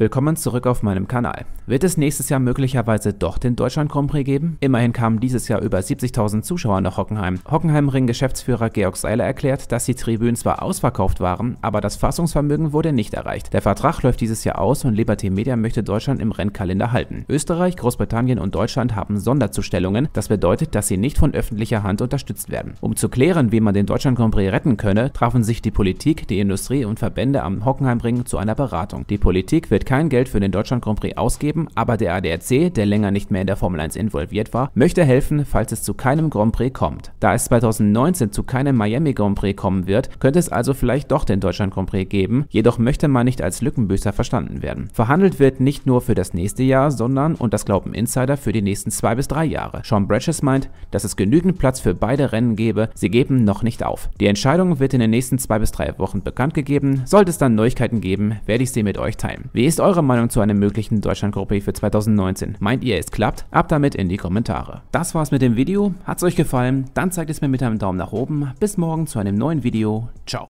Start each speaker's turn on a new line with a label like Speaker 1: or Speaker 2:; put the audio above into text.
Speaker 1: Willkommen zurück auf meinem Kanal. Wird es nächstes Jahr möglicherweise doch den Deutschland Grand Prix geben? Immerhin kamen dieses Jahr über 70.000 Zuschauer nach Hockenheim. Hockenheim Ring Geschäftsführer Georg Seiler erklärt, dass die Tribünen zwar ausverkauft waren, aber das Fassungsvermögen wurde nicht erreicht. Der Vertrag läuft dieses Jahr aus und Liberty Media möchte Deutschland im Rennkalender halten. Österreich, Großbritannien und Deutschland haben Sonderzustellungen. Das bedeutet, dass sie nicht von öffentlicher Hand unterstützt werden. Um zu klären, wie man den Deutschland Grand Prix retten könne, trafen sich die Politik, die Industrie und Verbände am Hockenheim Ring zu einer Beratung. Die Politik wird kein Geld für den Deutschland Grand Prix ausgeben, aber der ADAC, der länger nicht mehr in der Formel 1 involviert war, möchte helfen, falls es zu keinem Grand Prix kommt. Da es 2019 zu keinem Miami Grand Prix kommen wird, könnte es also vielleicht doch den Deutschland Grand Prix geben, jedoch möchte man nicht als Lückenbüßer verstanden werden. Verhandelt wird nicht nur für das nächste Jahr, sondern, und das glauben Insider, für die nächsten zwei bis drei Jahre. Sean Bratches meint, dass es genügend Platz für beide Rennen gebe, sie geben noch nicht auf. Die Entscheidung wird in den nächsten zwei bis drei Wochen bekannt gegeben, sollte es dann Neuigkeiten geben, werde ich sie mit euch teilen. Wie ist ist eure Meinung zu einer möglichen Deutschland-Gruppe für 2019? Meint ihr, es klappt? Ab damit in die Kommentare. Das war's mit dem Video. Hat's euch gefallen? Dann zeigt es mir mit einem Daumen nach oben. Bis morgen zu einem neuen Video. Ciao.